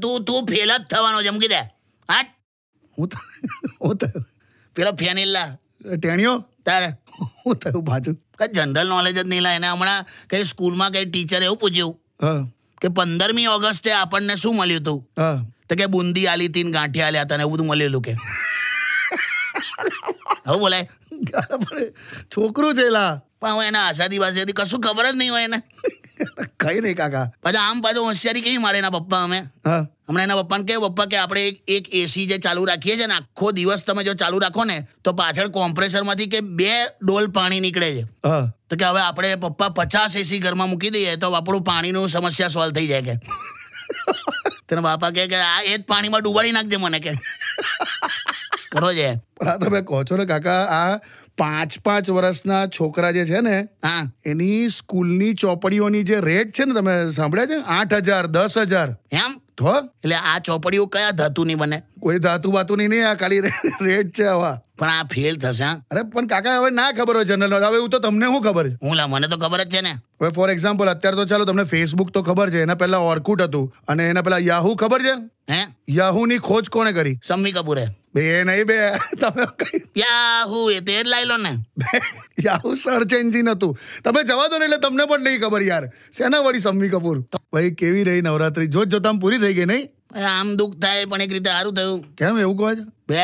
તું તું ફેલ જ થવાનો છે મૂકી દે હા હું તો હું તો પેલો ફેનિલ્લા ટેણીઓ તારે હું થયું પાછું કઈ જનરલ નોલેજ જ નહીં લા એને હમણાં કઈ સ્કૂલમાં કઈ ટીચર એવું પૂછ્યું કે પંદરમી ઓગસ્ટે આપણને શું મળ્યું હતું તો કે બુંદી આલી તીન ગાંઠિયા આલ્યા તને એવું બધું મળેલું કે હવે બોલાય છોકરું છે લા પણ એને આઝાદી વાઝાદી કશું ખબર જ નહીં હોય એને કઈ નહીં કાકા પાછા આમ પાછું હોશિયારી કેવી મારે એના પપ્પા અમે હમણાં એના પપ્પાને કેવું પપ્પા કે આપણે એક એસી જે ચાલુ રાખીએ છીએ ને આખો દિવસ તમે જો ચાલુ રાખો ને તો પાછળ કોમ્પ્રેસરમાંથી કે બે ડોલ પાણી નીકળે છે તો કે હવે આપણે પપ્પા પચાસ એસી ઘરમાં મૂકી દઈએ તો આપણું પાણીનું સમસ્યા સોલ્વ થઈ જાય કે તેના બાપા કે આ એ જ પાણીમાં ડુબાડી નાખજે મને કે કરો છે પણ આ તમે કહો છો ને કાકા આ પાંચ પાંચ વર્ષના છોકરા જે છે ને હા એની સ્કૂલની ચોપડીઓની જે રેટ છે ને તમે સાંભળ્યા છે આઠ હજાર દસ હજાર એમ તો એટલે આ ચોપડીઓ કયા ધાતુ ધાતુની બને કોઈ ધાતુ બાતુ ની નહીં આ ખાલી રેટ છે હવા પણ આ ફેલ થશે અરે પણ કાકા હવે ના ખબર હોય જનરલ હવે એવું તો તમને શું ખબર છે હું મને તો ખબર જ છે ને હવે ફોર એક્ઝામ્પલ અત્યારે તો ચાલો તમને ફેસબુક તો ખબર છે એના પહેલા ઓર્કુટ હતું અને એના પહેલા યાહુ ખબર છે હે યાહુ ની ખોજ કોણે કરી શમ્મી કપૂરે બેન નહીં બે તમે યાહુ એ તે લાઈલો ને યાહુ સર્ચ એન્જિન હતું તમે જવા દો ને એટલે તમને પણ નહીં ખબર યાર શેના વળી શમ્મી કપૂર ભાઈ કેવી રહી નવરાત્રી જોત જોતા પૂરી થઈ ગઈ નહીં આમ દુઃખ થાય પણ એક રીતે સારું થયું કેમ એવું કહો છો બે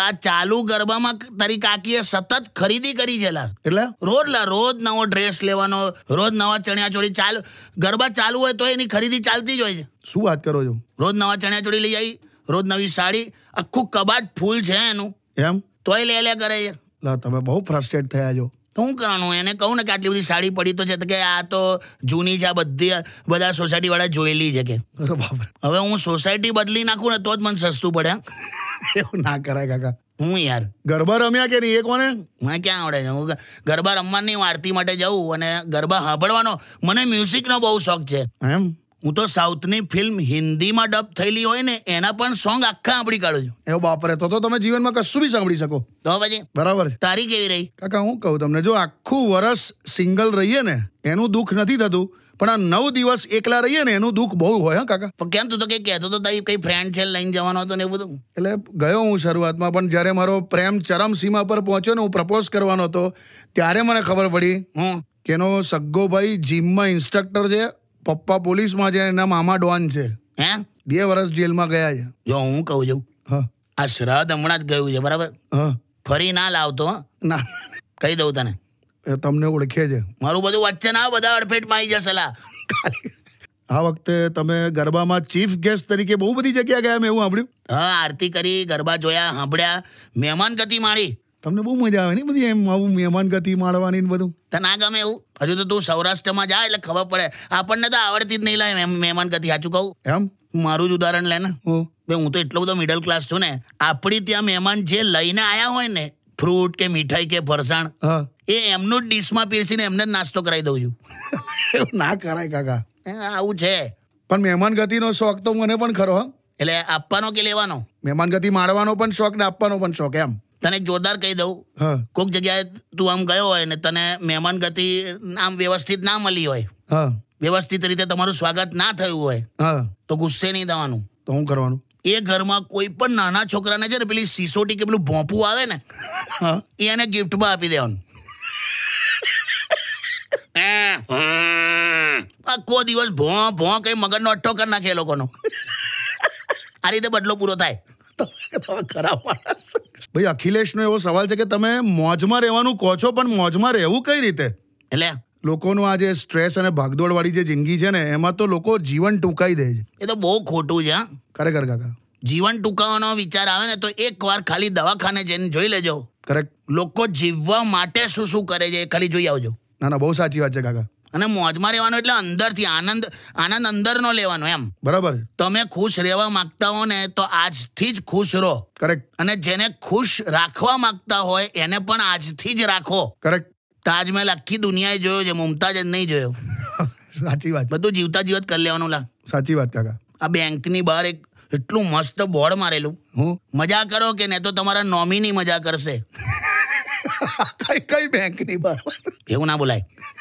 આ ચાલુ ગરબામાં તારી કાકીએ સતત ખરીદી કરી છે એટલે રોજ લા રોજ નવો ડ્રેસ લેવાનો રોજ નવા ચણિયા ચોળી ચાલુ ગરબા ચાલુ હોય તો એની ખરીદી ચાલતી જ હોય છે શું વાત કરો છો રોજ નવા ચણિયા ચોળી લઈ આવી રોજ નવી સાડી આખું કબાટ ફૂલ છે એનું એમ તોય લે લે કરે લા તમે બહુ ફ્રસ્ટ્રેટ થયા છો શું કરવાનું એને કહું ને કે આટલી બધી સાડી પડી તો છે કે આ તો જૂની છે આ બધી બધા સોસાયટી વાળા જોયેલી છે કે બરાબર હવે હું સોસાયટી બદલી નાખું ને તો જ મને સસ્તું પડે એવું ના કરાય કાકા હું યાર ગરબા રમ્યા કે નહીં એ કોને મને ક્યાં આવડે છે હું ગરબા રમવાની આરતી માટે જઉં અને ગરબા હાંભળવાનો મને મ્યુઝિકનો બહુ શોખ છે એમ હું તો સાઉથની ફિલ્મ હિન્દીમાં ડબ થયેલી હોય ને એના પણ સોંગ આખા સાંભળી કાઢું છું એવો બાપરે તો તો તમે જીવનમાં કશું બી સાંભળી શકો તો પછી બરાબર તારી કેવી રહી કાકા હું કહું તમને જો આખું વરસ સિંગલ રહીએ ને એનું દુઃખ નથી થતું પણ આ નવ દિવસ એકલા રહીએ ને એનું દુઃખ બહુ હોય હા કાકા પણ કેમ તું તો કઈ કહેતો તો તારી કઈ ફ્રેન્ડ છે લઈને જવાનો હતો ને એવું બધું એટલે ગયો હું શરૂઆતમાં પણ જ્યારે મારો પ્રેમ ચરમસીમા પર પહોંચ્યો ને હું પ્રપોઝ કરવાનો હતો ત્યારે મને ખબર પડી હું કે એનો સગ્ગો ભાઈ જીમમાં ઇન્સ્ટ્રક્ટર છે પપ્પા પોલીસમાં છે એના મામા ડોન છે હે બે વર્ષ જેલમાં ગયા છે જો હું કહું છું હા આ શ્રદ્ધ હમણાં જ ગયું છે બરાબર હા ફરી ના લાવતો હં? ના કહી દઉં તને એ તમને ઓળખે છે મારું બધું વચ્ચે ના બધા અડફેટમાં આવી જશે લા આ વખતે તમે ગરબામાં ચીફ ગેસ્ટ તરીકે બહુ બધી જગ્યા ગયા મેં એવું સાંભળ્યું હા આરતી કરી ગરબા જોયા સાંભળ્યા મહેમાન ગતિ માણી તમને બહુ મજા આવે ને બધી એમ આવું મહેમાન ગતિ માણવાની ને બધું તો ના ગમે એવું હજુ તો તું સૌરાષ્ટ્રમાં જા એટલે ખબર પડે આપણને તો આવડતી જ નહીં લાય મહેમાન કથી સાચું કહું એમ મારું જ ઉદાહરણ લે ને હું તો એટલો બધો મિડલ ક્લાસ છું ને આપણી ત્યાં મહેમાન જે લઈને આયા હોય ને ફ્રૂટ કે મીઠાઈ કે ફરસાણ એ એમનું જ ડીશમાં પીરસીને એમને જ નાસ્તો કરાવી દઉં છું એવું ના કરાય કાકા આવું છે પણ મહેમાન ગતિનો શોખ તો મને પણ ખરો એટલે આપવાનો કે લેવાનો મહેમાન ગતિ માણવાનો પણ શોખ ને આપવાનો પણ શોખ એમ તને જોરદાર કહી દઉં કોઈક જગ્યાએ તું આમ ગયો હોય ને તને મહેમાન ગતિ આમ વ્યવસ્થિત ના મળી હોય વ્યવસ્થિત રીતે તમારું સ્વાગત ના થયું હોય તો ગુસ્સે નહીં થવાનું તો શું કરવાનું એ ઘરમાં કોઈ પણ નાના છોકરાને છે ને પેલી સિસોટી કે પેલું ભોંપું આવે ને એ એને ગિફ્ટમાં આપી દેવાનું આખો દિવસ ભોં ભોં કઈ મગજનો અઠ્ઠો કરી નાખે એ લોકોનો આ રીતે બદલો પૂરો થાય તમે ખરાબ માણસ ભાઈ અખિલેશનો એવો સવાલ છે કે તમે મોજમાં રહેવાનું કહો છો પણ મોજમાં રહેવું કઈ રીતે એટલે લોકોનું આ જે સ્ટ્રેસ અને ભાગદોડવાળી જે જિંદગી છે ને એમાં તો લોકો જીવન ટૂંકાઈ દે છે એ તો બહુ ખોટું છે ખરેખર કાકા જીવન ટૂંકાવાનો વિચાર આવે ને તો એકવાર ખાલી દવાખાને જઈને જોઈ લેજો કરેક્ટ લોકો જીવવા માટે શું શું કરે છે ખાલી જોઈ આવજો ના ના બહુ સાચી વાત છે કાકા અને મોજમાં રહેવાનો એટલે અંદરથી આનંદ આનંદ અંદરનો લેવાનો એમ બરાબર તમે ખુશ રહેવા માંગતા હો ને તો આજથી જ ખુશ રહો કરેક્ટ અને જેને ખુશ રાખવા માંગતા હોય એને પણ આજથી જ રાખો કરેક્ટ તાજમહેલ આખી દુનિયાએ જોયો છે મુમતાજ જ નહીં જોયો સાચી વાત બધું જીવતા જીવત કરી લેવાનું લા સાચી વાત કાકા આ બેંકની બહાર એક એટલું મસ્ત બોર્ડ મારેલું હું મજા કરો કે નહીં તો તમારા નોમિની મજા કરશે કઈ કઈ બેંકની બહાર એવું ના બોલાય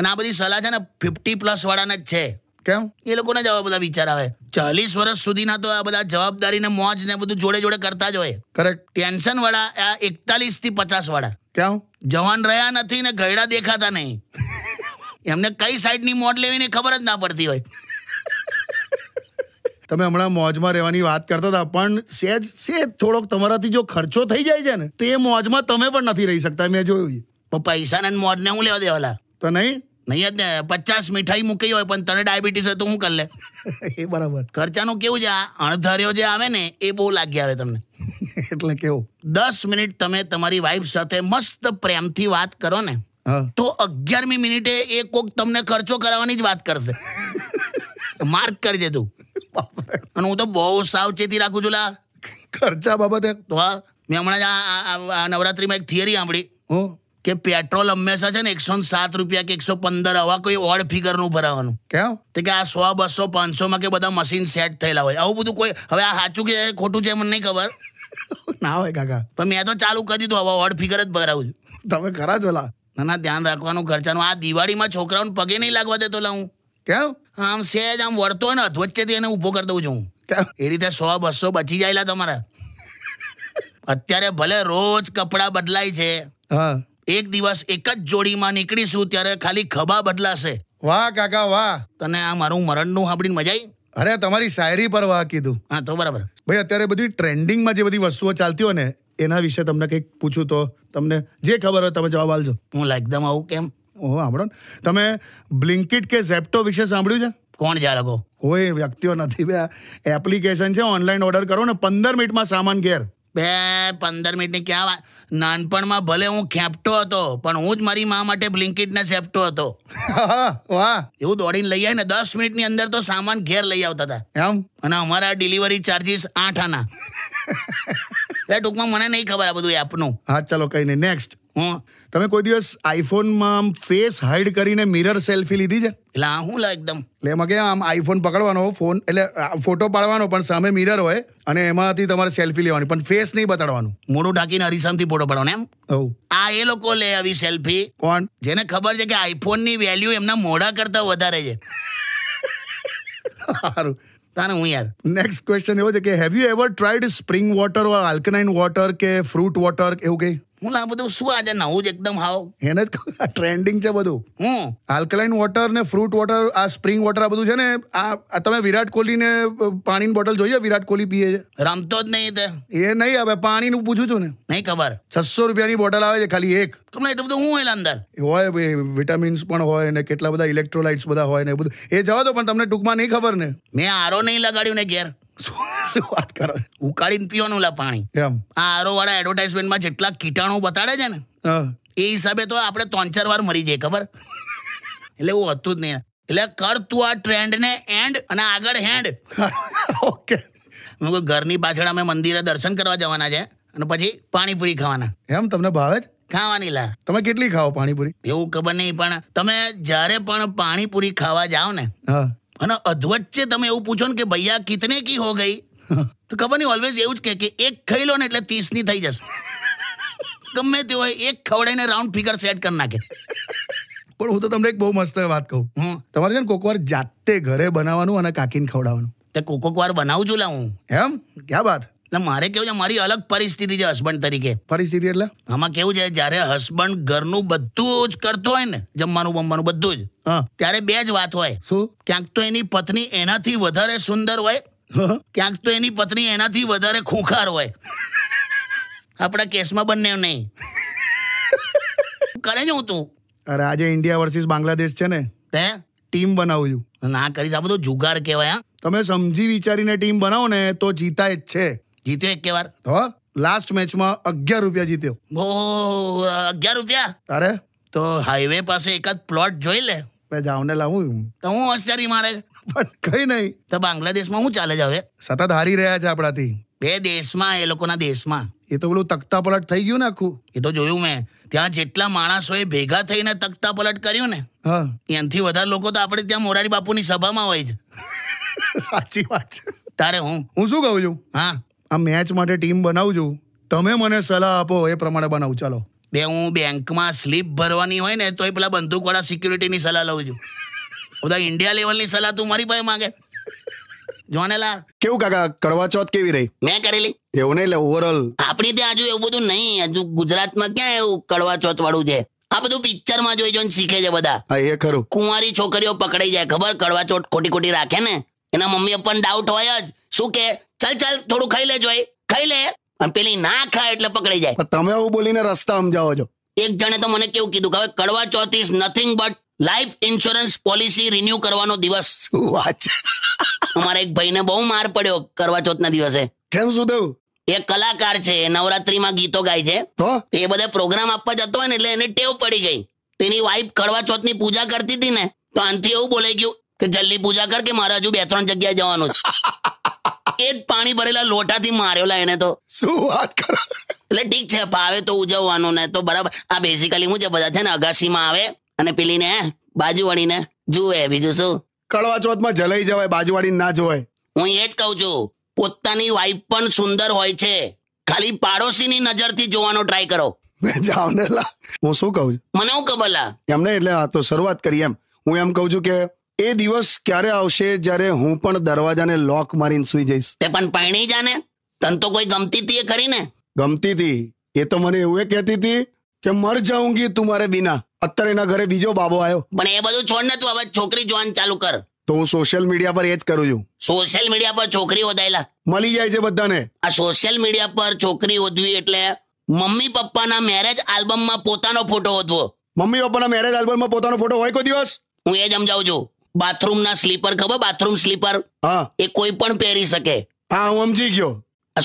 અને આ બધી સલાહ છે ને ફિફ્ટી પ્લસ વાળાને જ છે કેમ એ લોકોને જ આવા બધા વિચાર આવે ચાલીસ વર્ષ સુધીના તો આ બધા જવાબદારીને મોજ ને બધું જોડે જોડે કરતા જ હોય કરેક્ટ ટેન્શન વાળા આ એકતાલીસ થી પચાસ વાળા કેમ જવાન રહ્યા નથી ને ગયડા દેખાતા નહીં એમને કઈ સાઈડની મોડ લેવીની ખબર જ ના પડતી હોય તમે હમણાં મોજમાં રહેવાની વાત કરતા હતા પણ સેજ સેજ થોડોક તમારાથી જો ખર્ચો થઈ જાય છે ને તો એ મોજમાં તમે પણ નથી રહી શકતા મેં જોયું પૈસા ને મોજ ને હું લેવા દેવાલા તો નહીં નહીં જ ને પચાસ મીઠાઈ મૂકી હોય પણ તને ડાયાબિટીસ હોય તો હું કરી લે એ બરાબર ખર્ચાનું કેવું છે આ અણધાર્યો જે આવે ને એ બહુ લાગી આવે તમને એટલે કેવું દસ મિનિટ તમે તમારી વાઈફ સાથે મસ્ત પ્રેમથી વાત કરો ને તો અગિયારમી મિનિટે એ કોક તમને ખર્ચો કરાવવાની જ વાત કરશે માર્ક કરજે તું અને હું તો બહુ સાવચેતી રાખું છું લા ખર્ચા બાબતે તો હા મેં હમણાં જ આ નવરાત્રીમાં એક થિયરી સાંભળી હું કે પેટ્રોલ હંમેશા છે ને એકસો સાત રૂપિયા કે એકસો પંદર આવા કોઈ ઓડ ફિગરનું ભરાવાનું કેમ કે આ સો બસો પાંચસોમાં કે બધા મશીન સેટ થયેલા હોય આવું બધું કોઈ હવે આ સાચું કે ખોટું છે મને નહીં ખબર ના હોય કાકા પણ મેં તો ચાલુ કરી દીધું હવે ઓડ ફિગર જ ભરાવું છું તમે ખરા છો લા ના ધ્યાન રાખવાનું ખર્ચાનું આ દિવાળીમાં છોકરાઓને પગે નહીં લાગવા દેતો લા હું કેમ આમ સેજ આમ વળતો ને અધવચ્ચેથી એને ઊભો કરી દઉં છું એ રીતે સો બસો બચી જાયેલા તમારા અત્યારે ભલે રોજ કપડાં બદલાય છે હા એક દિવસ એક જ જોડીમાં નીકળીશું ત્યારે ખાલી ખભા બદલાશે વાહ કાકા વાહ તને આ મારું મરણનું સાંભળીને મજા આવી અરે તમારી શાયરી પર વાહ કીધું હા તો બરાબર ભાઈ અત્યારે બધી ટ્રેન્ડિંગમાં જે બધી વસ્તુઓ ચાલતી હોય ને એના વિશે તમને કંઈક પૂછું તો તમને જે ખબર હોય તમે જવાબ આપજો હું લાઈકદમ આવું કેમ ઓહો સાંભળો ને તમે બ્લિન્કિટ કે ઝેપ્ટો વિશે સાંભળ્યું છે કોણ જાળકો કોઈ વ્યક્તિઓ નથી બે એપ્લિકેશન છે ઓનલાઈન ઓર્ડર કરો ને પંદર મિનિટમાં સામાન ઘેર બે પંદર મિનિટની ક્યાં વાત નાનપણમાં ભલે હું ખેપટો હતો પણ હું જ મારી મા માટે બ્લિન્કિટને સેફટો હતો વાહ એવું દોડીને લઈ આવે ને દસ મિનિટની અંદર તો સામાન ઘેર લઈ આવતા હતા એમ અને અમારા ડિલિવરી ચાર્જીસ આઠ આના એટલે ટૂંકમાં મને નહીં ખબર આ બધું એપનું હા ચલો કઈ નહીં નેક્સ્ટ હું તમે કોઈ દિવસ આઈફોનમાં આમ ફેસ હાઈડ કરીને મિરર સેલ્ફી લીધી છે એટલે આ હું લા એકદમ એટલે એમાં કે આમ આઈફોન પકડવાનો ફોન એટલે ફોટો પાડવાનો પણ સામે મિરર હોય અને એમાંથી તમારે સેલ્ફી લેવાની પણ ફેસ નહીં બતાડવાનું મોડું ઢાંકીને હરીસામથી ફોટો પાડવાનો એમ આ એ લોકો લે આવી સેલ્ફી કોણ જેને ખબર છે કે આઈફોનની વેલ્યુ એમના મોડા કરતા વધારે છે સારું તાને હું યાર નેક્સ્ટ ક્વેશ્ચન એવો છે કે have you ever tried spring water or આલ્કનાઇન વોટર કે ફ્રૂટ વોટર એવું કંઈ હું આ બધું શું આજે નવું જ એકદમ હાવ એને જ ટ્રેન્ડિંગ છે બધું હું આલ્કલાઇન વોટર ને ફ્રૂટ વોટર આ સ્પ્રિંગ વોટર આ બધું છે ને આ તમે વિરાટ કોહલી ને પાણીની બોટલ જોઈએ વિરાટ કોહલી પીએ છે રમતો જ નહીં તે એ નહીં હવે પાણીનું પૂછું છું ને નહીં ખબર છસો રૂપિયાની બોટલ આવે છે ખાલી એક તમને એટલું બધું હું એના અંદર હોય વિટામિન્સ પણ હોય ને કેટલા બધા ઇલેક્ટ્રોલાઇટ્સ બધા હોય ને બધું એ જવા દો પણ તમને ટૂંકમાં નહીં ખબર ને મેં આરો નહીં લગાડ્યું ને ઘેર શું વાત કરો ઉકાળીને પીવાનું લા પાણી આ આરો વાળા એડવર્ટાઇઝમેન્ટમાં જેટલા કીટાણુ બતાડે છે ને એ હિસાબે તો આપણે ત્રણ ચાર વાર મરી જાય ખબર એટલે એવું હતું જ નહીં એટલે કર તું આ ટ્રેન્ડને એન્ડ અને આગળ હેન્ડ ઓકે હું ઘરની પાછળ અમે મંદિરે દર્શન કરવા જવાના છે અને પછી પાણીપુરી ખાવાના એમ તમને ભાવે જ ખાવાની લા તમે કેટલી ખાઓ પાણીપુરી એવું ખબર નહીં પણ તમે જ્યારે પણ પાણીપુરી ખાવા જાઓ ને અને અધવચ્ચે તમે એવું પૂછો ને કે ભૈયા કિતને કી હો ગઈ તો ખબર નહીં ઓલવેઝ એવું જ કે એક ખાઈ લો ને એટલે ત્રીસની થઈ જશે ગમે તે હોય એક ખવડાઈને રાઉન્ડ ફિગર સેટ કરી નાખે પણ હું તો તમને એક બહુ મસ્ત વાત કહું તમારે છે ને કોક જાતે ઘરે બનાવવાનું અને કાકીને ખવડાવવાનું તે કોકોક વાર બનાવું છું લા હું એમ ક્યાં વાત એટલે મારે કેવું છે મારી અલગ પરિસ્થિતિ છે હસબન્ડ તરીકે પરિસ્થિતિ એટલે આમાં કેવું છે જ્યારે હસબન્ડ ઘરનું બધું જ કરતો હોય ને જમવાનું બમવાનું બધું જ ત્યારે બે જ વાત હોય શું ક્યાંક તો એની પત્ની એનાથી વધારે સુંદર હોય ક્યાંક તો એની પત્ની એનાથી વધારે ખૂંખાર હોય આપણા કેસમાં બંને નહીં કરે છે હું તું અરે આજે ઇન્ડિયા વર્સિસ બાંગ્લાદેશ છે ને તે ટીમ બનાવું છું ના કરીશ આ બધો જુગાર કહેવાય તમે સમજી વિચારીને ટીમ બનાવો ને તો જીતાય જ છે જીત્યો એક વાર તો લાસ્ટ મેચમાં અગિયાર રૂપિયા જીત્યો બહુ અગિયાર રૂપિયા તારે તો હાઈવે પાસે એકાદ પ્લોટ જોઈ લે મેં જાવને લાવું તો હું આશ્ચર્ય મારે પણ કઈ નહીં તો બાંગ્લાદેશમાં શું ચાલે છે હવે સતત હારી રહ્યા છે આપણાથી બે દેશમાં એ લોકોના દેશમાં એ તો પેલું તખતા પલટ થઈ ગયું ને આખું એ તો જોયું મેં ત્યાં જેટલા માણસો એ ભેગા થઈને તખતા પલટ કર્યું ને હા એનાથી વધારે લોકો તો આપણે ત્યાં મોરારી બાપુની સભામાં હોય છે સાચી વાત છે તારે હું હું શું કહું છું હા આ મેચ માટે ટીમ બનાવજો તમે મને સલાહ આપો એ પ્રમાણે બનાવું ચાલો બે હું બેંકમાં સ્લીપ ભરવાની હોય ને તોય પેલા બંદૂકવાળા સિક્યુરિટીની સલાહ લઉં છું બધા ઇન્ડિયા લેવલની સલાહ તું મારી પાસે માંગે જોનેલા કેવું કાકા કડવા ચોથ કેવી રહી મેં કરેલી એવું નહીં ઓવરઓલ આપણી ત્યાં હજુ એવું બધું નહીં હજુ ગુજરાતમાં ક્યાં એવું કડવા ચોથ વાળું છે આ બધું પિક્ચર માં જોઈ જોઈને શીખે છે બધા એ ખરું કુંવારી છોકરીઓ પકડાઈ જાય ખબર કડવા ચોટ ખોટી ખોટી રાખે ને એના મમ્મી પણ ડાઉટ હોય જ શું કે ચાલ ચાલ થોડું ખાઈ લેજો એ ખાઈ લે અને પેલી ના ખાય એટલે પકડી જાય તમે આવું બોલીને રસ્તા સમજાવો છો એક જણે તો મને કેવું કીધું કે હવે Karva Chauth nothing but life insurance policy renew કરવાનો દિવસ વાત અમારા એક ભાઈને બહુ માર પડ્યો કરવા ચોથના દિવસે કેમ શું થયું એ કલાકાર છે નવરાત્રીમાં ગીતો ગાય છે તો એ બધા પ્રોગ્રામ આપવા જતો હોય ને એટલે એને ટેવ પડી ગઈ તેની વાઈફ કડવા ની પૂજા કરતી હતી ને તો આનથી એવું બોલાઈ ગયું કે જલ્દી પૂજા કર કે મારે હજુ બે ત્રણ જગ્યાએ જવાનું છે પાણી ભરેલા લોટાથી માર્યોલા એને તો શું વાત કરો એટલે ઠીક છે ભાવે તો ઉજવવાનું ને તો બરાબર આ બેઝિકલી હું છે બધા છે ને અગાસીમાં આવે અને પેલી ને બાજુવાળી ને જુએ બીજું શું કડવા ચોથમાં જલાઈ જવાય બાજુવાળી ના જોવાય હું એ જ કહું છું પોતાની વાઈફ પણ સુંદર હોય છે ખાલી પાડોશીની નજરથી જોવાનો ટ્રાય કરો જાઓ ને લા હું શું કહું છું મને હું ખબર લા એમને એટલે આ તો શરૂઆત કરી એમ હું એમ કહું છું કે એ દિવસ ક્યારે આવશે જ્યારે હું પણ દરવાજાને લોક મારીને સુઈ જઈશ તે પણ પરણી જાને તન તો કોઈ ગમતી હતી એ કરીને ગમતી તી એ તો મને એવું એ કહેતી હતી કે મર જાઉંગી મારે બિના અત્યારે એના ઘરે બીજો બાબો આવ્યો પણ એ બધું છોડ ને તું હવે છોકરી જોવાનું ચાલુ કર તો હું સોશિયલ મીડિયા પર એ જ કરું છું સોશિયલ મીડિયા પર છોકરી ઓદાયેલા મળી જાય છે બધાને આ સોશિયલ મીડિયા પર છોકરી વધવી એટલે મમ્મી પપ્પાના મેરેજ આલ્બમમાં પોતાનો ફોટો ઓદવો મમ્મી પપ્પાના મેરેજ આલ્બમમાં પોતાનો ફોટો હોય કોઈ દિવસ હું એ જ સમજાવું છું બાથરૂમના સ્લીપર ખબર બાથરૂમ સ્લીપર હા એ કોઈ પણ પહેરી શકે હા હું સમજી ગયો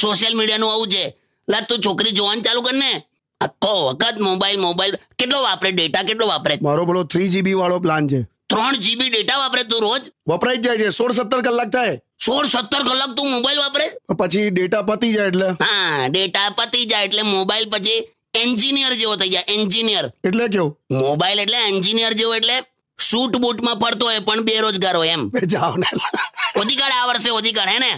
સોશિયલ મીડિયાનું આવું છે લા તું છોકરી જોવાનું ચાલુ કર ને આખો વખત મોબાઈલ મોબાઈલ કેટલો વાપરે ડેટા કેટલો વાપરે મારો બોલો થ્રી જીબી વાળો પ્લાન છે ત્રણ જીબી ડેટા વાપરે તું રોજ વપરાઈ જાય છે સોળ સત્તર કલાક થાય સોળ સત્તર કલાક તું મોબાઈલ વાપરે પછી ડેટા પતી જાય એટલે હા ડેટા પતી જાય એટલે મોબાઈલ પછી એન્જિનિયર જેવો થઈ જાય એન્જિનિયર એટલે કેવું મોબાઈલ એટલે એન્જિનિયર જેવો એટલે સૂટ બૂટમાં ફરતો હોય પણ બેરોજગાર હોય એમ જાઓ ને ઓધી કાળ આવડશે ઓધી હે ને